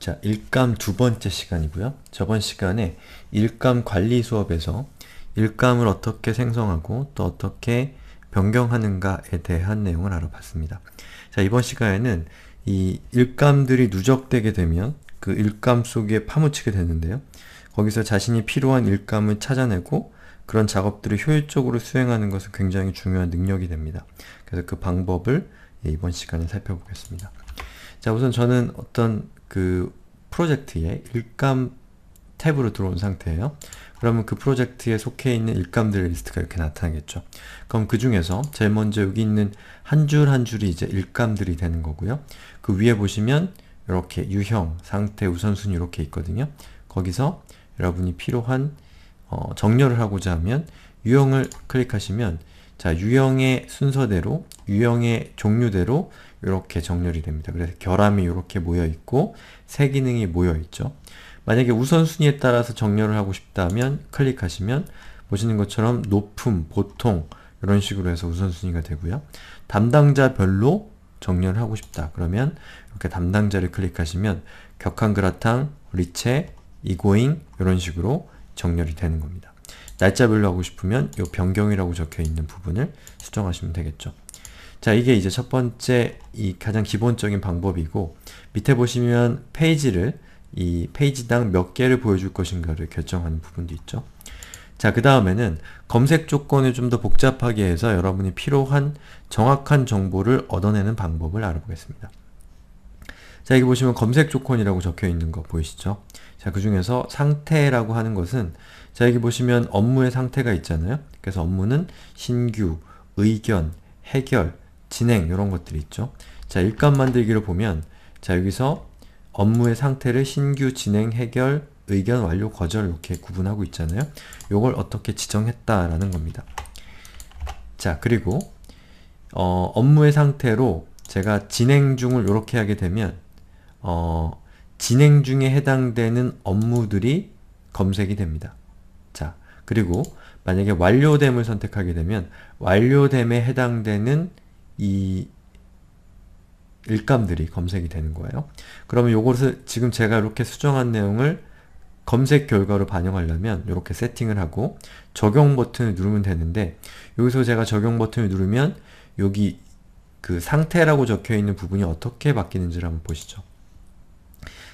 자, 일감 두 번째 시간이고요. 저번 시간에 일감 관리 수업에서 일감을 어떻게 생성하고 또 어떻게 변경하는가에 대한 내용을 알아봤습니다. 자, 이번 시간에는 이 일감들이 누적되게 되면 그 일감 속에 파묻히게 되는데요. 거기서 자신이 필요한 일감을 찾아내고 그런 작업들을 효율적으로 수행하는 것은 굉장히 중요한 능력이 됩니다. 그래서 그 방법을 이번 시간에 살펴보겠습니다. 자 우선 저는 어떤 그 프로젝트의 일감 탭으로 들어온 상태예요. 그러면 그 프로젝트에 속해 있는 일감들 리스트가 이렇게 나타나겠죠. 그럼 그 중에서 제일 먼저 여기 있는 한 줄한 한 줄이 이제 일감들이 되는 거고요. 그 위에 보시면 이렇게 유형, 상태, 우선순위 이렇게 있거든요. 거기서 여러분이 필요한 어, 정렬을 하고자 하면 유형을 클릭하시면 자 유형의 순서대로 유형의 종류대로 이렇게 정렬이 됩니다. 그래서 결함이 이렇게 모여 있고 새 기능이 모여 있죠. 만약에 우선순위에 따라서 정렬을 하고 싶다면 클릭하시면 보시는 것처럼 높음, 보통 이런 식으로 해서 우선순위가 되고요. 담당자별로 정렬하고 을 싶다. 그러면 이렇게 담당자를 클릭하시면 격한 그라탕, 리체, 이고잉 이런 식으로 정렬이 되는 겁니다. 날짜별로 하고 싶으면 이 변경이라고 적혀 있는 부분을 수정하시면 되겠죠. 자 이게 이제 첫 번째 이 가장 기본적인 방법이고 밑에 보시면 페이지를 이 페이지당 몇 개를 보여줄 것인가를 결정하는 부분도 있죠. 자, 그 다음에는 검색 조건을 좀 더 복잡하게 해서 여러분이 필요한 정확한 정보를 얻어내는 방법을 알아보겠습니다. 자, 여기 보시면 검색 조건이라고 적혀 있는 거 보이시죠? 자, 그 중에서 상태라고 하는 것은 자 여기 보시면 업무의 상태가 있잖아요. 그래서 업무는 신규, 의견, 해결, 진행 이런 것들이 있죠. 자 일감 만들기를 보면 자 여기서 업무의 상태를 신규, 진행, 해결, 의견, 완료, 거절 이렇게 구분하고 있잖아요. 요걸 어떻게 지정했다라는 겁니다. 자 그리고 어, 업무의 상태로 제가 진행 중을 이렇게 하게 되면 어, 진행 중에 해당되는 업무들이 검색이 됩니다. 그리고 만약에 완료됨을 선택하게 되면 완료됨에 해당되는 이 일감들이 검색이 되는 거예요. 그러면 요것을 지금 제가 이렇게 수정한 내용을 검색 결과로 반영하려면 이렇게 세팅을 하고 적용 버튼을 누르면 되는데 여기서 제가 적용 버튼을 누르면 여기 그 상태라고 적혀있는 부분이 어떻게 바뀌는지를 한번 보시죠.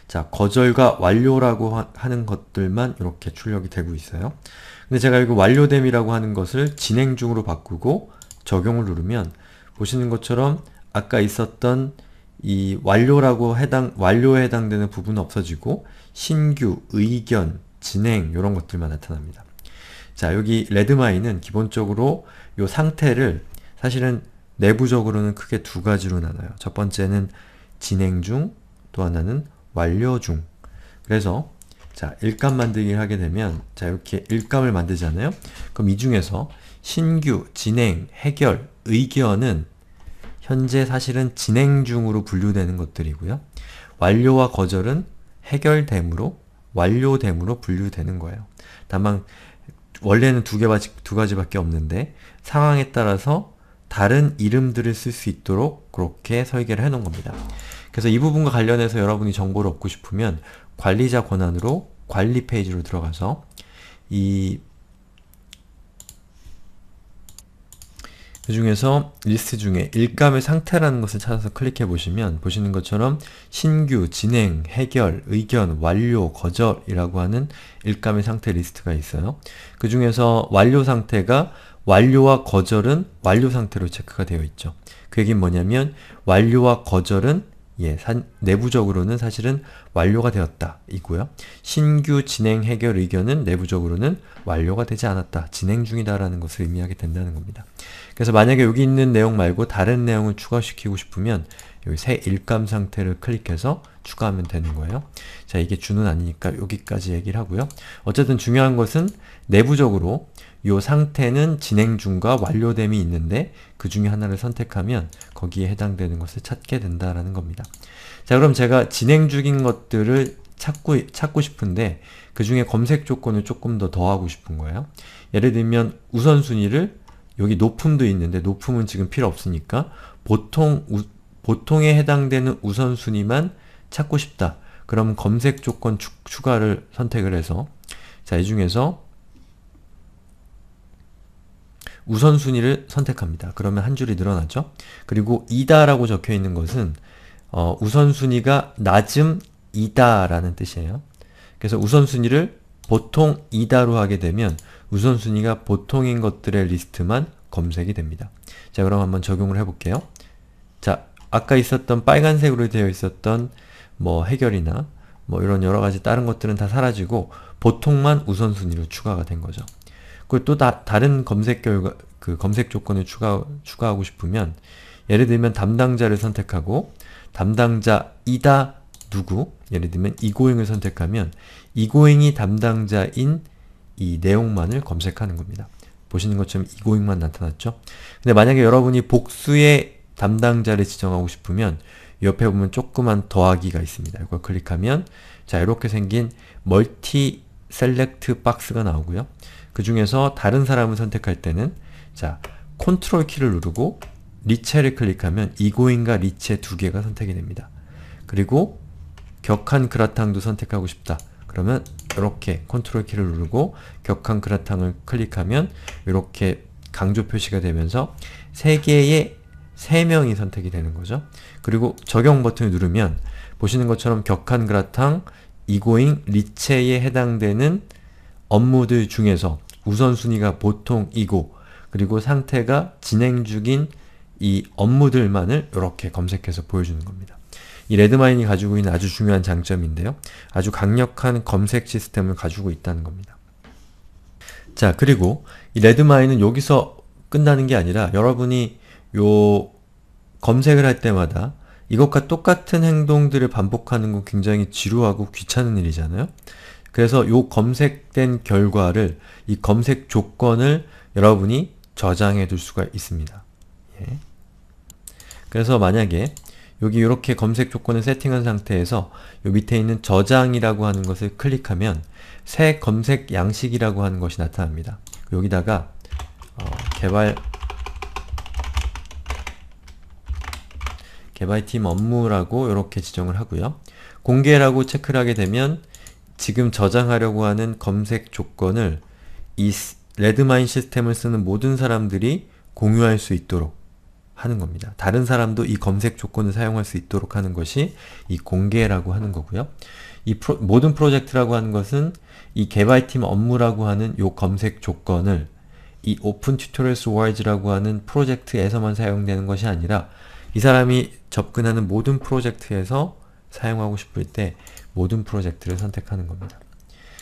자, 거절과 완료라고 하는 것들만 이렇게 출력이 되고 있어요. 근데 제가 이거 완료됨이라고 하는 것을 진행 중으로 바꾸고 적용을 누르면 보시는 것처럼 아까 있었던 이 완료라고 해당 완료에 해당되는 부분은 없어지고 신규, 의견, 진행 이런 것들만 나타납니다. 자 여기 레드마인은 기본적으로 이 상태를 사실은 내부적으로는 크게 두 가지로 나눠요. 첫 번째는 진행 중, 또 하나는 완료 중. 그래서 자, 일감 만들기를 하게 되면 자, 이렇게 일감을 만들잖아요. 그럼 이 중에서 신규, 진행, 해결, 의견은 현재 사실은 진행 중으로 분류되는 것들이고요. 완료와 거절은 해결됨으로, 완료됨으로 분류되는 거예요. 다만 원래는 두, 개바두 가지밖에 없는데 상황에 따라서 다른 이름들을 쓸 수 있도록 그렇게 설계를 해놓은 겁니다. 그래서 이 부분과 관련해서 여러분이 정보를 얻고 싶으면 관리자 권한으로 관리 페이지로 들어가서 이 그 중에서 리스트 중에 일감의 상태라는 것을 찾아서 클릭해 보시면 보시는 것처럼 신규, 진행, 해결, 의견, 완료, 거절이라고 하는 일감의 상태 리스트가 있어요. 그 중에서 완료 상태가 완료와 거절은 완료 상태로 체크가 되어 있죠. 그 얘기는 뭐냐면 완료와 거절은 예, 사, 내부적으로는 사실은 완료가 되었다 이고요. 신규 진행 해결 의견은 내부적으로는 완료가 되지 않았다. 진행 중이다라는 것을 의미하게 된다는 겁니다. 그래서 만약에 여기 있는 내용 말고 다른 내용을 추가시키고 싶으면 여기 새 일감 상태를 클릭해서 추가하면 되는 거예요. 자, 이게 주는 아니니까 여기까지 얘기를 하고요. 어쨌든 중요한 것은 내부적으로 이 상태는 진행 중과 완료됨이 있는데 그 중에 하나를 선택하면 거기에 해당되는 것을 찾게 된다라는 겁니다. 자 그럼 제가 진행 중인 것들을 찾고, 찾고 싶은데 그 중에 검색 조건을 조금 더 더하고 싶은 거예요. 예를 들면 우선순위를 여기 높음도 있는데 높음은 지금 필요 없으니까 보통 우, 보통에 해당되는 우선순위만 찾고 싶다. 그럼 검색 조건 추, 가를 선택을 해서 자, 이 중에서 우선순위를 선택합니다. 그러면 한 줄이 늘어나죠? 그리고 이다라고 적혀있는 것은 어, 우선순위가 낮음 이다라는 뜻이에요. 그래서 우선순위를 보통 이다로 하게 되면 우선순위가 보통인 것들의 리스트만 검색이 됩니다. 자 그럼 한번 적용을 해볼게요. 자 아까 있었던 빨간색으로 되어 있었던 뭐 해결이나 뭐 이런 여러가지 다른 것들은 다 사라지고 보통만 우선순위로 추가가 된 거죠. 그리고 또 다, 다른 검색 결과, 그 검색 조건을 추가, 추가하고 싶으면 예를 들면 담당자를 선택하고 담당자이다 누구 예를 들면 이고잉을 선택하면 이고잉이 담당자인 이 내용만을 검색하는 겁니다. 보시는 것처럼 이고잉만 나타났죠? 근데 만약에 여러분이 복수의 담당자를 지정하고 싶으면 옆에 보면 조그만 더하기가 있습니다. 이걸 클릭하면 자 이렇게 생긴 멀티 셀렉트 박스가 나오고요. 그 중에서 다른 사람을 선택할 때는 자, 컨트롤 키를 누르고 리체를 클릭하면 이고인과 리체 두 개가 선택이 됩니다. 그리고 격한 그라탕도 선택하고 싶다. 그러면 이렇게 컨트롤 키를 누르고 격한 그라탕을 클릭하면 이렇게 강조 표시가 되면서 세 개의 세명이 선택이 되는 거죠. 그리고 적용 버튼을 누르면 보시는 것처럼 격한 그라탕, 이고잉, 리체에 해당되는 업무들 중에서 우선순위가 보통이고 그리고 상태가 진행 중인 이 업무들만을 이렇게 검색해서 보여주는 겁니다. 이 레드마인이 가지고 있는 아주 중요한 장점인데요. 아주 강력한 검색 시스템을 가지고 있다는 겁니다. 자 그리고 이 레드마인은 여기서 끝나는 게 아니라 여러분이 요 검색을 할 때마다 이것과 똑같은 행동들을 반복하는 건 굉장히 지루하고 귀찮은 일이잖아요. 그래서 요 검색된 결과를 이 검색 조건을 여러분이 저장해 둘 수가 있습니다. 예. 그래서 만약에 여기 이렇게 검색 조건을 세팅한 상태에서 요 밑에 있는 저장이라고 하는 것을 클릭하면 새 검색 양식이라고 하는 것이 나타납니다. 여기다가 어, 개발 개발팀 업무라고 이렇게 지정을 하고요. 공개라고 체크를 하게 되면 지금 저장하려고 하는 검색 조건을 이 레드마인 시스템을 쓰는 모든 사람들이 공유할 수 있도록 하는 겁니다. 다른 사람도 이 검색 조건을 사용할 수 있도록 하는 것이 이 공개라고 하는 거고요. 이 프로, 모든 프로젝트라고 하는 것은 이 개발팀 업무라고 하는 요 검색 조건을 이 오픈 튜토리얼스 월즈라고 하는 프로젝트에서만 사용되는 것이 아니라 이 사람이 접근하는 모든 프로젝트에서 사용하고 싶을 때 모든 프로젝트를 선택하는 겁니다.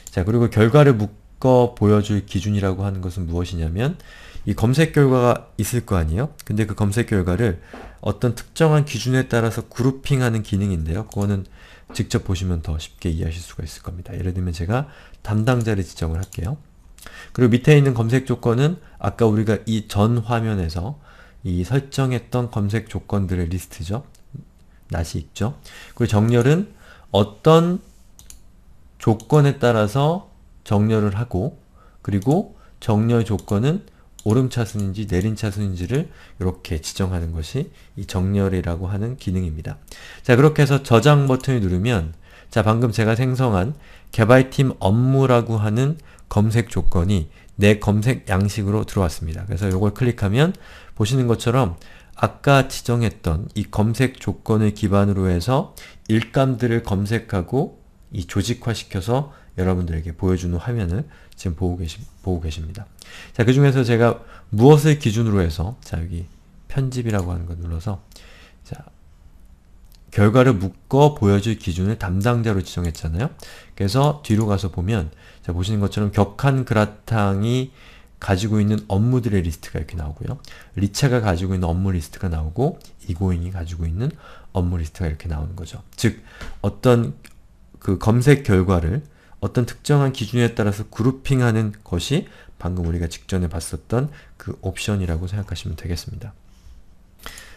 자 그리고 결과를 묶어 보여줄 기준이라고 하는 것은 무엇이냐면 이 검색 결과가 있을 거 아니에요? 근데 그 검색 결과를 어떤 특정한 기준에 따라서 그룹핑하는 기능인데요. 그거는 직접 보시면 더 쉽게 이해하실 수가 있을 겁니다. 예를 들면 제가 담당자를 지정을 할게요. 그리고 밑에 있는 검색 조건은 아까 우리가 이 전 화면에서 이 설정했던 검색 조건들의 리스트죠. 낫이 있죠. 그리고 정렬은 어떤 조건에 따라서 정렬을 하고 그리고 정렬 조건은 오름차순인지 내린차순인지를 이렇게 지정하는 것이 이 정렬이라고 하는 기능입니다. 자 그렇게 해서 저장 버튼을 누르면 자 방금 제가 생성한 개발팀 업무라고 하는 검색 조건이 내 검색 양식으로 들어왔습니다. 그래서 이걸 클릭하면 보시는 것처럼 아까 지정했던 이 검색 조건을 기반으로 해서 일감들을 검색하고 이 조직화시켜서 여러분들에게 보여주는 화면을 지금 보고, 계시, 보고 계십니다. 자, 그 중에서 제가 무엇을 기준으로 해서 자, 여기 편집이라고 하는 걸 눌러서 자, 결과를 묶어 보여줄 기준을 담당자로 지정했잖아요. 그래서 뒤로 가서 보면 자, 보시는 것처럼 격한 그라탕이 가지고 있는 업무들의 리스트가 이렇게 나오고요. 리차가 가지고 있는 업무 리스트가 나오고 이고잉이 가지고 있는 업무 리스트가 이렇게 나오는 거죠. 즉 어떤 그 검색 결과를 어떤 특정한 기준에 따라서 그룹핑하는 것이 방금 우리가 직전에 봤었던 그 옵션이라고 생각하시면 되겠습니다.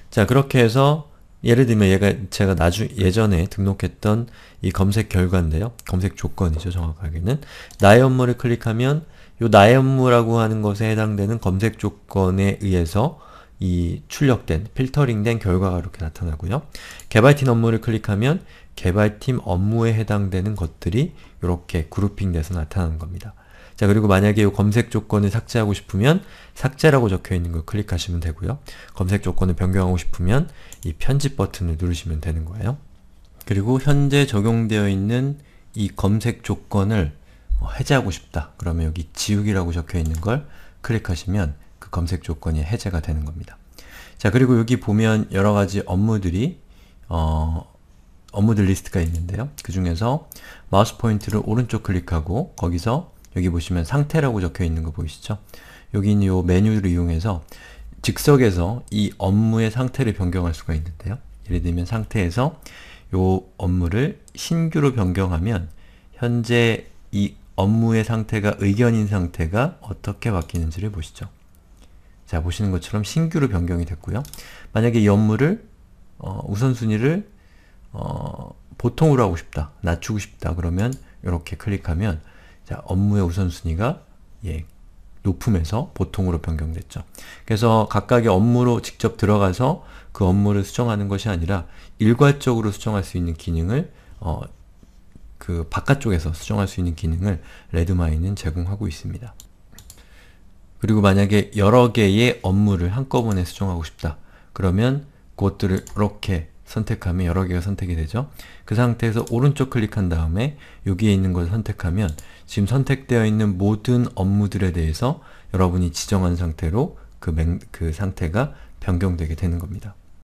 자 그렇게 해서 예를 들면 얘가 제가 나중 예전에 등록했던 이 검색 결과인데요. 검색 조건이죠 정확하게는 나의 업무를 클릭하면 요 나의 업무라고 하는 것에 해당되는 검색 조건에 의해서 이 출력된, 필터링된 결과가 이렇게 나타나고요. 개발팀 업무를 클릭하면 개발팀 업무에 해당되는 것들이 이렇게 그룹핑돼서 나타나는 겁니다. 자 그리고 만약에 이 검색 조건을 삭제하고 싶으면 삭제라고 적혀있는 걸 클릭하시면 되고요. 검색 조건을 변경하고 싶으면 이 편집 버튼을 누르시면 되는 거예요. 그리고 현재 적용되어 있는 이 검색 조건을 어, 해제하고 싶다. 그러면 여기 지우기라고 적혀 있는 걸 클릭하시면 그 검색 조건이 해제가 되는 겁니다. 자 그리고 여기 보면 여러가지 업무들이 어, 업무들 리스트가 있는데요. 그 중에서 마우스 포인트를 오른쪽 클릭하고 거기서 여기 보시면 상태라고 적혀 있는 거 보이시죠? 여기 있는 요 메뉴를 이용해서 즉석에서 이 업무의 상태를 변경할 수가 있는데요. 예를 들면 상태에서 요 업무를 신규로 변경하면 현재 이 업무의 상태가, 의견인 상태가 어떻게 바뀌는지를 보시죠. 자, 보시는 것처럼 신규로 변경이 됐고요. 만약에 이 업무를 어, 우선순위를 어, 보통으로 하고 싶다, 낮추고 싶다 그러면 이렇게 클릭하면 자, 업무의 우선순위가 예, 높음에서 보통으로 변경됐죠. 그래서 각각의 업무로 직접 들어가서 그 업무를 수정하는 것이 아니라 일괄적으로 수정할 수 있는 기능을 어, 그 바깥쪽에서 수정할 수 있는 기능을 레드마인은 제공하고 있습니다. 그리고 만약에 여러 개의 업무를 한꺼번에 수정하고 싶다. 그러면 그것들을 이렇게 선택하면 여러 개가 선택이 되죠. 그 상태에서 오른쪽 클릭한 다음에 여기에 있는 것을 선택하면 지금 선택되어 있는 모든 업무들에 대해서 여러분이 지정한 상태로 그, 맹, 그 상태가 변경되게 되는 겁니다.